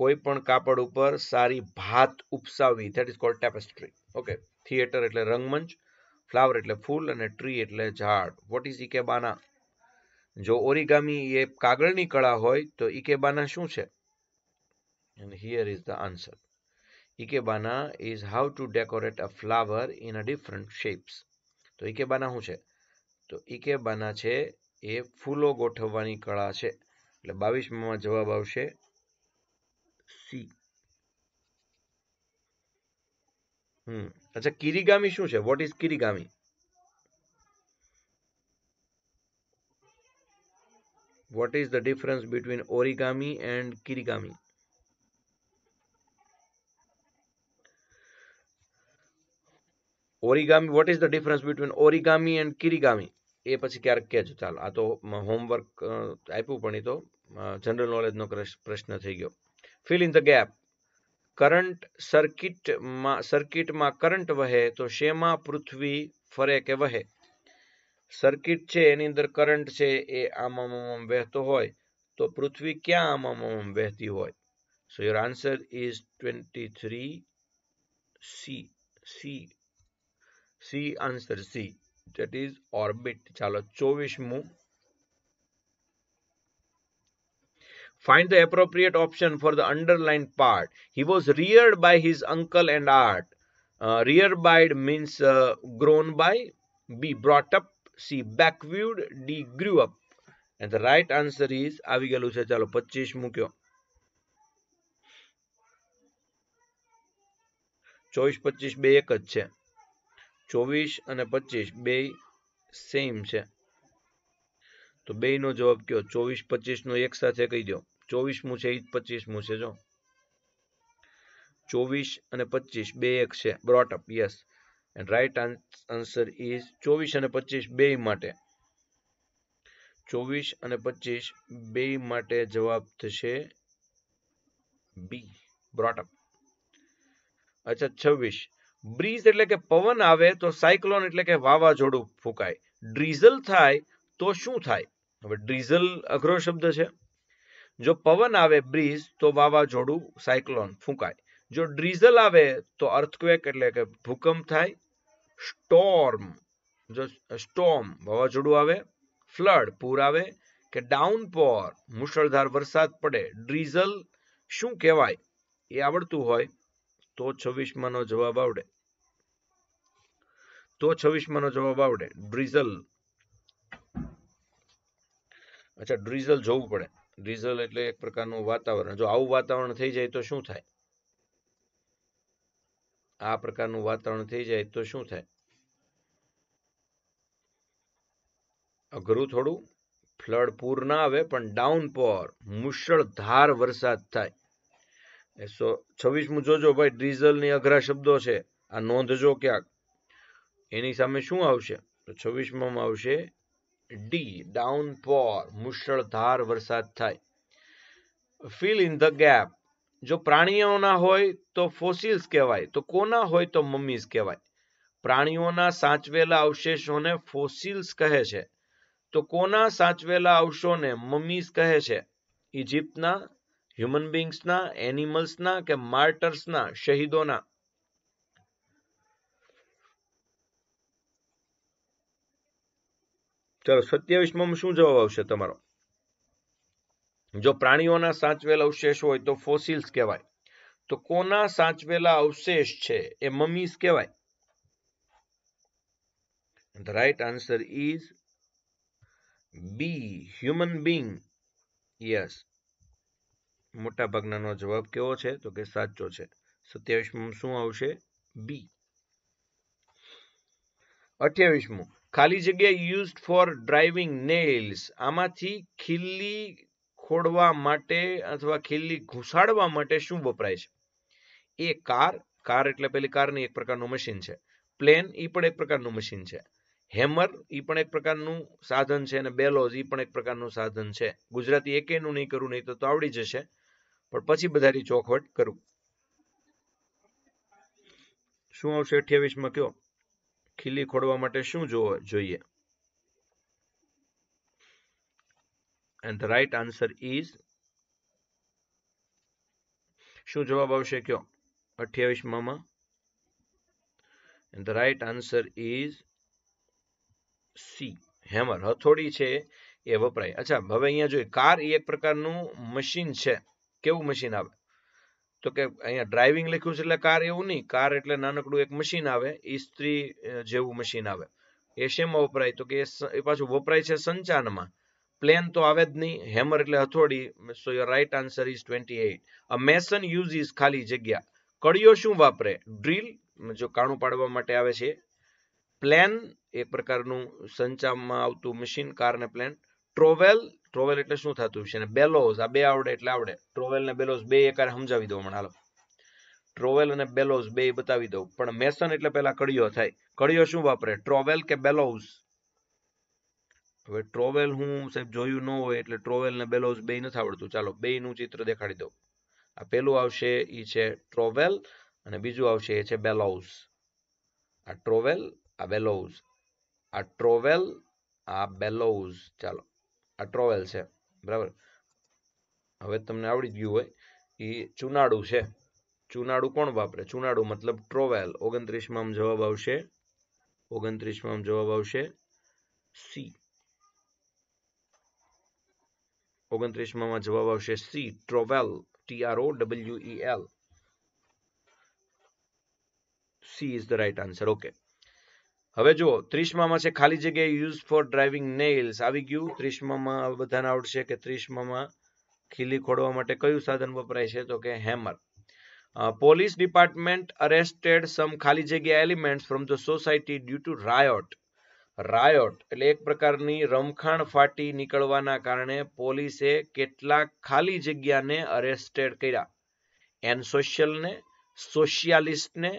કોઈ પણ કાપડ ઉપર સારી ભાત ઉપસાવી that is called tapestry okay theatre એટલે રંગમંચ ફ્લાવર એટલે ફૂલ અને ટ્રી એટલે ઝાડ વોટ ઇઝ ઇકેબાના જો ઓરિગામી એ કાગળની કળા હોય તો ઇકેબાના શું છે and here is the answer ikebana is how to decorate a flower in a different shapes તો ઇકેબાના શું છે તો ઇકેબાના છે એ ફૂલો ગોઠવવાની કળા છે એટલે બાવીસમાં જવાબ આવશે સી હમ અચ્છા કિરિગામી શું છે what is kirigami what is the difference between origami and kirigami origami what is the difference between origami and kirigami એ પછી ક્યારેક કહેજો ચાલો આ તો હોમવર્ક આપ્યું પણ એ તો જનરલ નોલેજનો પ્રશ્ન થઈ ગયો fill in the gap current સર્કિટમાં સર્કિટમાં કરંટ વહે તો શેમાં પૃથ્વી ફરે કે વહે સર્કિટ છે એની અંદર કરંટ છે એ આમામ વહેતો હોય તો પૃથ્વી ક્યાં આમામ વહેતી હોય so your answer is twenty three C C C answer C that is orbit ચાલો ચોવીસમું Find the appropriate option for the underlined part. He was reared by his uncle and aunt. Uh, reared by means uh, grown by. B. Brought up. C. Backviewed. D. Grew up. And the right answer is આવી ગયેલું છે ચાલો પચીસ મૂક્યો ચોવીસ પચીસ બે એક જ છે ચોવીસ અને પચીસ બે સેમ છે તો બેયનો જવાબ કયો ચોવીસ પચીસનો એક સાથે કહી દો ચોવીસમું છે એ જ પચીસમું છે જો ચોવીસ અને પચીસ બે એક છે brought up yes and right answer is ચોવીસ અને પચીસ બે માટે ચોવીસ અને પચીસ બે માટે જવાબ થશે બી બ્રોટઅપ અચ્છા છવ્વીસ બ્રીઝ એટલે કે પવન આવે તો સાયક્લોન એટલે કે વાવાઝોડું ફૂંકાય ડ્રીઝલ થાય તો શું થાય હવે ડ્રીઝલ અઘરો શબ્દ છે જો પવન આવે બ્રિજ તો વાવાઝોડું સાયક્લોન ફૂંકાય જો ડ્રીઝલ આવે તો અર્થક્વેક એટલે કે ભૂકંપ થાય સ્ટોર્મ જો સ્ટોર્મ વાવાઝોડું આવે ફ્લડ પૂર આવે કે ડાઉન પોર મુશળધાર વરસાદ પડે ડ્રીઝલ શું કહેવાય એ આવડતું હોય તો છવ્વીસમાંનો જવાબ આવડે તો છવ્વીસમાંનો જવાબ આવડે ડ્રીઝલ અચ્છા ડ્રીઝલ જોવું પડે ડીઝલ એટલે એક પ્રકારનું વાતાવરણ જો આવું વાતાવરણ થઈ જાય તો શું થાય આ પ્રકારનું વાતાવરણ થઈ જાય તો શું થાય અઘરું થોડું ફ્લડ પૂર ના આવે પણ ડાઉન પોર મુશળધાર વરસાદ થાય સો છવ્વીસમું જોજો ભાઈ ડીઝલની અઘરા શબ્દો છે આ નોંધજો ક્યાંક એની સામે શું આવશે તો છવ્વીસમાં આવશે ડી ડાઉન ડાઉનપોર મુશળધાર વરસાદ થાય ફિલ ઇન ધ ગેપ જો પ્રાણીઓના હોય તો ફોસિલ્સ કહેવાય તો કોના હોય તો મમ્મીઝ કહેવાય પ્રાણીઓના સાચવેલા અવશેષોને ફોસિલ્સ કહે છે તો કોના સાચવેલા અવશોને મમ્મીઝ કહે છે ઇજિપ્તના હ્યુમન બિંગ્સના એનિમલ્સના કે માર્ટર્સના શહીદોના ચાલો સત્યાવીસમાં શું જવાબ આવશે તમારો જો પ્રાણીઓના સાચવેલા અવશેષ હોય તો ફોસિલ્સ કહેવાય તો કોના સાચવેલા અવશેષ છે એ મમીઝ કહેવાય the right answer is B human being yes મોટા ભાગનાનો જવાબ કેવો છે તો કે સાચો છે સત્યાવીસમાં શું આવશે બી અઠ્યાવીસમું ખાલી જગ્યા યુઝ ફોર ડ્રાઇવિંગ નેલ્સ આમાંથી ખીલ્લી ખોડવા માટે અથવા ખીલ્લી ઘૂસાડવા માટે શું વપરાય છે એ કાર કાર એટલે પેલી કારની એક પ્રકારનું મશીન છે પ્લેન એ પણ એક પ્રકારનું મશીન છે હેમર એ પણ એક પ્રકારનું સાધન છે અને બેલોઝ એ પણ એક પ્રકારનું સાધન છે ગુજરાતી એકેનું નહીં કરું નહીં તો આવડી જશે પણ પછી બધાની ચોખવટ કરું શું આવશે અઠ્યાવીસમાં કયો ખીલી ખોડવા માટે શું જોવો જોઈએ and the right answer is શું જવાબ આવશે કયો અઠ્યાવીસ અઠ્યાવીસમાં the right answer is C hammer હથોડી છે એ વપરાય અચ્છા હવે અહીંયા જોઈએ કાર એ એક પ્રકારનું મશીન છે કેવું મશીન આવે તો કે અહીંયા ડ્રાઇવિંગ લખ્યું છે એટલે કાર એવું નહીં કાર એટલે નાનકડું એક મશીન આવે ઇસ્ત્રી જેવું મશીન આવે એ શેમાં વપરાય તો કે એ પાછું વપરાય છે સંચાનમાં પ્લેન તો આવે જ નહીં હેમર એટલે હથોડી so your right answer is twenty eight A mason use is ખાલી જગ્યા કડિયો શું વાપરે ડ્રીલ જો કાણું પાડવા માટે આવે છે પ્લેન એક પ્રકારનું સંચામાં આવતું મશીન કારને પ્લેન ટ્રોવેલ ટ્રોવેલ એટલે શું થતું છે અને બેલોઝ આ બે આવડે એટલે આવડે ટ્રોવેલ ને બેલોઝ બે એકારે સમજાવી દઉં હમણાં ટ્રોવેલ અને બેલોઝ બે બતાવી દઉં પણ મેસન એટલે પહેલા કડિયો થાય કડિયો શું વાપરે ટ્રોવેલ કે બેલોઝ હવે ટ્રોવેલ હું સાહેબ જોયું ન હોય એટલે ટ્રોવેલ ને બેલોઝ બે નથી આવડતું ચાલો બે નું ચિત્ર દેખાડી દઉં આ પેલું આવશે એ છે ટ્રોવેલ અને બીજું આવશે એ છે બેલોઝ આ ટ્રોવેલ આ બેલોઝ આ ટ્રોવેલ આ બેલોઝ ચાલો આ ટ્રોવેલ છે બરાબર હવે તમને આવડી ગયું હોય એ ચૂનાડું છે ચૂનાડું કોણ વાપરે ચૂનાડું મતલબ ટ્રોવેલ ઓગણત્રીસમાં જવાબ આવશે ઓગણત્રીસમાં જવાબ આવશે સી ઓગણત્રીસમાં જવાબ આવશે C trowel T R O W E L C is the right answer okay હવે જો ત્રીસમામાં છે ખાલી જગ્યાએ યુઝ ફોર ડ્રાઇવિંગ નેલ્સ આવી ગયું ત્રીસમાં બધાને આવડશે કે ત્રીસમામાં ખીલી ખોડવા માટે કયું સાધન વપરાય છે તો કે hammer police department arrested some ખાલી જગ્યા elements from the society due to riot riot એટલે એક પ્રકારની રમખાણ ફાટી નીકળવાના કારણે પોલીસે કેટલાક ખાલી જગ્યાને અરેસ્ટેડ કર્યા એન સોશિયલને સોશિયાલિસ્ટને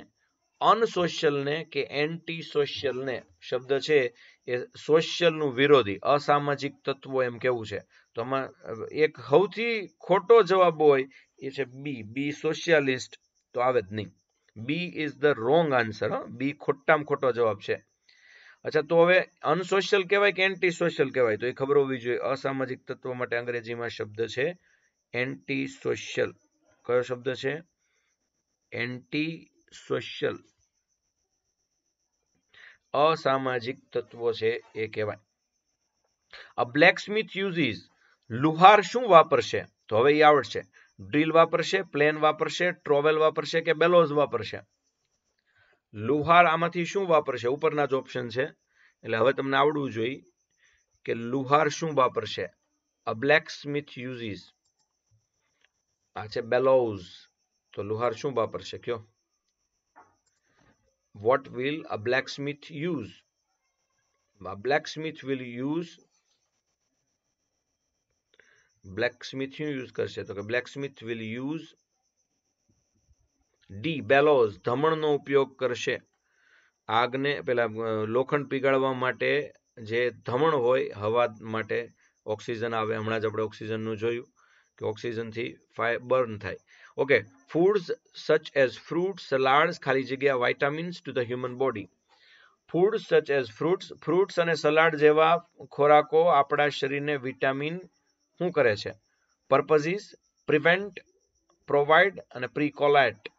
અનસોશિયલને કે એન્ટી સોશિયલને શબ્દ છે એ સોશિયલનું વિરોધી અસામાજિક તત્વો એમ કેવું છે તો આમાં એક સૌથી ખોટો જવાબ હોય એ છે બી બી સોશિયાલિસ્ટ તો આવે જ નહીં B is the wrong answer B ખોટામાં ખોટો જવાબ છે અચ્છા તો હવે અનસોશિયલ કહેવાય કે એન્ટી સોશિયલ કહેવાય તો એ ખબર હોવી જોઈએ અસામાજિક તત્વો માટે અંગ્રેજીમાં શબ્દ છે એન્ટી સોશિયલ કયો શબ્દ છે એન્ટી સોશિયલ અસામાજિક તત્વો છે એ કહેવાય અ બ્લેકસ્મિથ યુઝિસ લુહાર શું વાપરશે તો હવે એ આવડશે ડ્રીલ વાપરશે પ્લેન વાપરશે ટ્રોવેલ વાપરશે કે બેલોઝ વાપરશે લુહાર આમાંથી શું વાપરશે ઉપરના જ ઓપ્શન છે એટલે હવે તમને આવડવું જોઈએ કે લુહાર શું વાપરશે અ સ્મિથ યુઝિસ આ છે બેલોઝ તો લુહાર શું વાપરશે કયો what will a blacksmith use? A blacksmith will use blacksmith શું કરશે તો કે blacksmith will use the bellows ધમણનો ઉપયોગ કરશે આગને પેલા લોખંડ પીગાળવા માટે જે ધમણ હોય હવા માટે ઓક્સિજન આવે હમણાં જ આપણે ઓક્સિજનનું જોયું કે ઓક્સિજનથી ફાય બર્ન થાય okay foods such as fruit salads ખાલી જગ્યા vitamins to the human body food such as fruits fruits અને સલાડ જેવા ખોરાકો આપણા શરીરને વિટામિન શું કરે છે પર્પઝિસ પ્રિવેન્ટ પ્રોવાઈડ અને પ્રિકોલાઇટ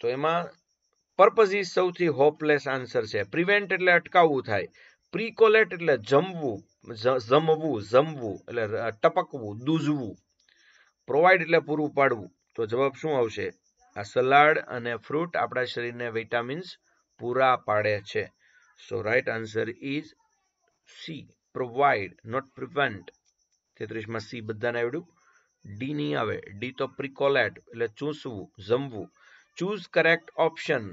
તો એમાં પર્પઝિસ સૌથી હોપલેસ આન્સર છે પ્રિવેન્ટ એટલે અટકાવવું થાય પ્રિકોલેટ એટલે જમવું જમવું જમવું એટલે ટપકવું દૂઝવું પ્રોવાઈડ એટલે પૂરું પાડવું તો જવાબ શું આવશે આ સલાડ અને ફ્રૂટ આપણા શરીરને વિટામિન્સ પૂરા પાડે છે so right answer is C provide not prevent તેત્રીસમાં સી બધાને આવડ્યું ડી નહીં આવે ડી તો પ્રિકોલેટ એટલે ચૂસવું જમવું choose correct option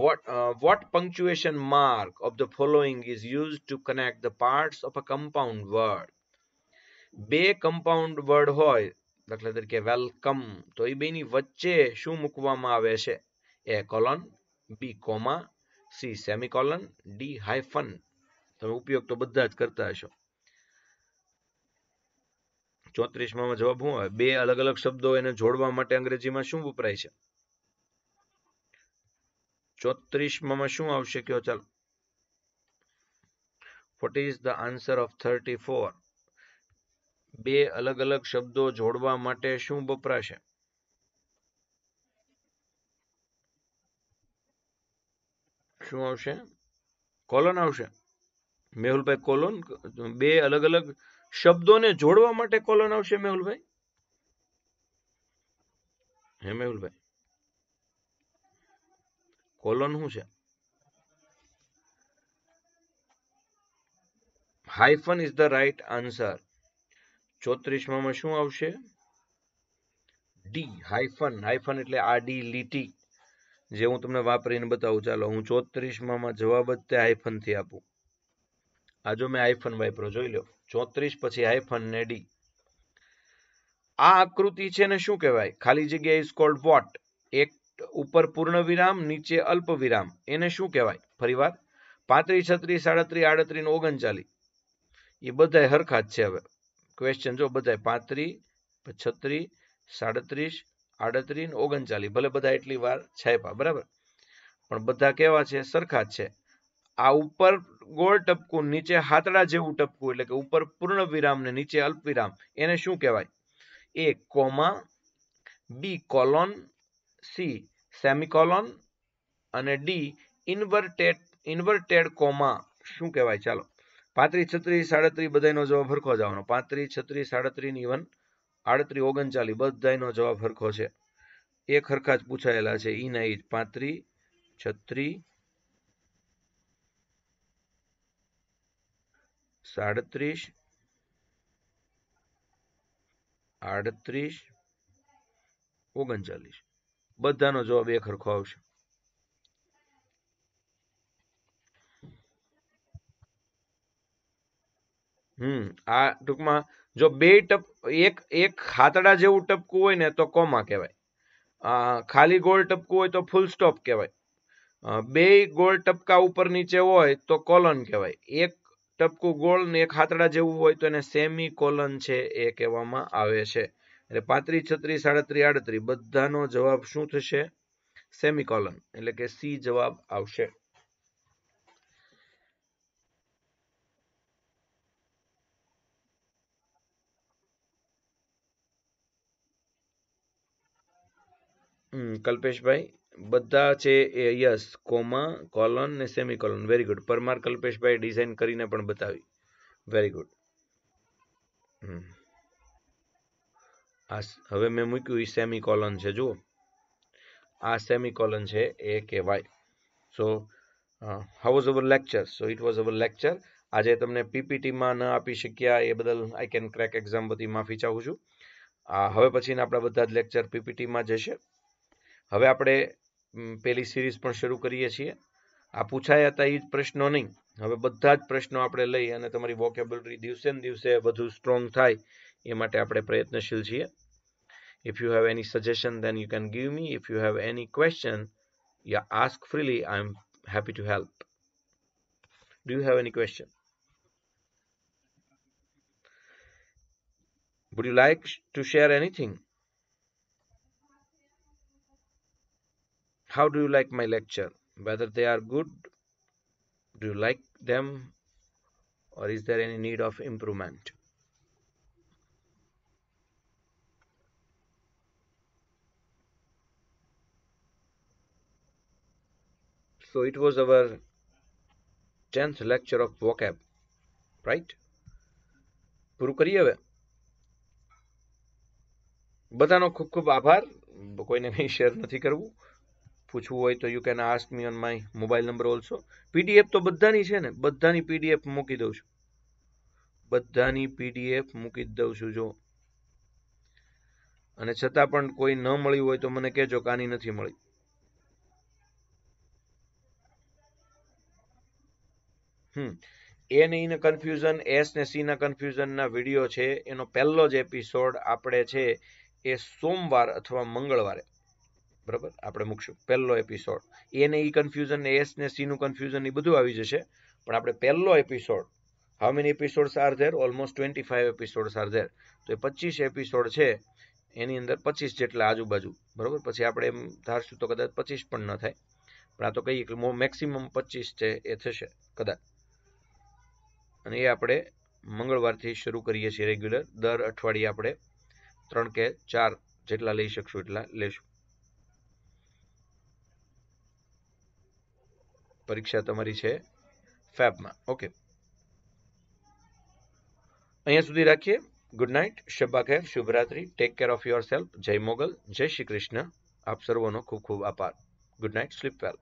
what what what mark of the the is use to connect the parts of a a word બે કમ્પાઉન્ડ વર્ડ હોય દાખલા તરીકે વેલકમ તો એ બેની વચ્ચે શું મૂકવામાં આવે છે A colon B comma C semicolon D hyphen તમે ઉપયોગ તો બધા જ કરતા હશો ચોત્રીસમાં જવાબ શું આવે બે અલગ અલગ શબ્દો એને જોડવા માટે અંગ્રેજીમાં શું વપરાય છે ચોત્રીસમાં શું આવશે કયો ચાલો what is the answer of thirty four બે અલગ અલગ શબ્દો જોડવા માટે શું વપરાશે શું આવશે કોલોન આવશે મેહુલભાઈ કોલોન બે અલગ અલગ શબ્દોને જોડવા માટે કોલોન આવશે મેહુલભાઈ હે મેહુલભાઈ કોલોન શું છે hyphen is the right answer ચોત્રીસમાં શું આવશે ડી હાઇફન હાઇફન એટલે આ ડી લીટી જે હું તમને વાપરીને બતાવું ચાલો હું ચોત્રીસમાં જવાબ જ તે હાઇફનથી આપું આ જો મેં હાઇફન વાપરો જોઈ લો ચોત્રીસ પછી હાઇફન ને ડી આ આકૃતિ છે ને શું કહેવાય ખાલી જગ્યા ઇઝ કોલ્ડ વોટ એક ઉપર પૂર્ણ વિરામ નીચે અલ્પ વિરામ એને શું કહેવાય ફરીવાર પાંત્રીસ છત્રીસ સાડત્રીસ આડત્રીસ ઓગણચાલીસ એ બધા હરખા જ છે હવે ક્વેશ્ચન જો બધાય પાંત્રી છત્રીસ સાડત્રીસ આડત્રીસ ઓગણચાલીસ ભલે બધા એટલી વાર છાપ્યા બરાબર પણ બધા કેવા છે સરખા જ છે આ ઉપર ગોળ ટપકું નીચે હાતડા જેવું ટપકું એટલે કે ઉપર પૂર્ણ વિરામ ને નીચે અલ્પ વિરામ એને શું કહેવાય A comma B colon C semicolon અને ડી ઇન્વર્ટેડ ઇન્વર્ટેડ કોમા શું કહેવાય ચાલો પાંત્રીસ છત્રીસ સાડત્રીસ બધાનો જવાબ હરખો જ આવવાનો પાંત્રીસ છત્રીસ સાડત્રીસ ઇવન આડત્રી ઓગણચાલીસ બધાનો જવાબ ફરખો છે એક ખરખા જ પૂછાયેલા છે ઈના ઈ પાંત્રીસ છત્રી સાડત્રીસ આડત્રીસ ઓગણચાલીસ બધાનો જવાબ એક હરખો આવશે હમ આ ટૂંકમાં જો બે ટપ એક એક ખાતડા જેવું ટપકું હોય ને તો કોમા કહેવાય ખાલી ગોળ ટપકું હોય તો ફૂલ સ્ટોપ કહેવાય બે ગોળ ટપકા ઉપર નીચે હોય તો કોલન કહેવાય એક ટપકું ગોળ ને એક ખાતડા જેવું હોય તો એને સેમી કોલન છે એ કહેવામાં આવે છે એટલે પાંત્રીસ છત્રીસ સાડત્રીસ આડત્રીસ બધાનો જવાબ શું થશે સેમી કોલન એટલે કે સી જવાબ આવશે કલ્પેશભાઈ બધા છે એ યસ કોમા કોલન ને semicolon very good Parmar Kalpeshbhai design કરીને પણ બતાવી વેરી ગુડ આ હવે મેં મૂક્યું એ સેમી કોલન છે જુઓ આ સેમી કોલન છે એ કહેવાય so how was our lecture so it was our lecture આજે તમને પીપીટીમાં ન આપી શક્યા એ બદલ આઈ કેન ક્રેક એક્ઝામ બધી માફી ચાહું છું હવે પછીના આપણા બધા જ લેક્ચર પીપીટીમાં જશે હવે આપણે પેલી સિરીઝ પણ શરૂ કરીએ છીએ આ પૂછાયા હતા એ જ પ્રશ્નો નહીં હવે બધા જ પ્રશ્નો આપણે લઈ અને તમારી વોકેબલરી દિવસે ને દિવસે વધુ સ્ટ્રોંગ થાય એ માટે આપણે પ્રયત્નશીલ છીએ If you have any suggestion, then you can give me. If you have any question, yeah, ask freely. I'm happy to help. Do you have any question? Would you like to share anything? how do you like my lecture whether they are good do you like them or is there any need of improvement so it was our 10th lecture of vocab right પૂરું કરીએ હવે બધાનો ખૂબ ખૂબ આભાર કોઈને કંઈ share નથી કરવું પૂછવું હોય તો you can ask me on my mobile number also PDF તો બધાની છે ને બધાની પીડીએફ મૂકી દઉં છું બધાની પીડીએફ મૂકી દઉં છું જો અને છતાં પણ કોઈ ન મળ્યું હોય તો મને કહેજો કાની નથી મળી હમ એ ને ઈના કન્ફ્યુઝન એસ ને સી ના કન્ફ્યુઝનના વિડીયો છે એનો પહેલો જ એપિસોડ આપણે છે એ સોમવાર અથવા મંગળવારે બરાબર આપણે મૂકશું પહેલો એપિસોડ એને ઈ કન્ફ્યુઝન એસ ને સી નું કન્ફ્યુઝન એ બધું આવી જશે પણ આપણે પહેલો episode how many episodes are there almost twenty five episodes are there તો એ પચીસ એપિસોડ છે એની અંદર પચીસ જેટલા આજુબાજુ બરાબર પછી આપણે એમ ધારશું તો કદાચ પચીસ પણ ન થાય પણ આ તો કહીએ કે મેક્સિમમ પચીસ છે એ થશે કદાચ અને એ આપણે મંગળવારથી શરૂ કરીએ છીએ રેગ્યુલર દર અઠવાડિયે આપણે ત્રણ કે ચાર જેટલા લઈ શકશું એટલા લેશું પરીક્ષા તમારી છે ફેબમાં ઓકે અહીંયા સુધી રાખીએ ગુડ નાઇટ શબ્બા ખેર શુભરાત્રી take care of yourself જય મોગલ જય શ્રી કૃષ્ણ આપ સર્વોનો ખૂબ ખૂબ આભાર ગુડ નાઇટ સ્લીપ વેલ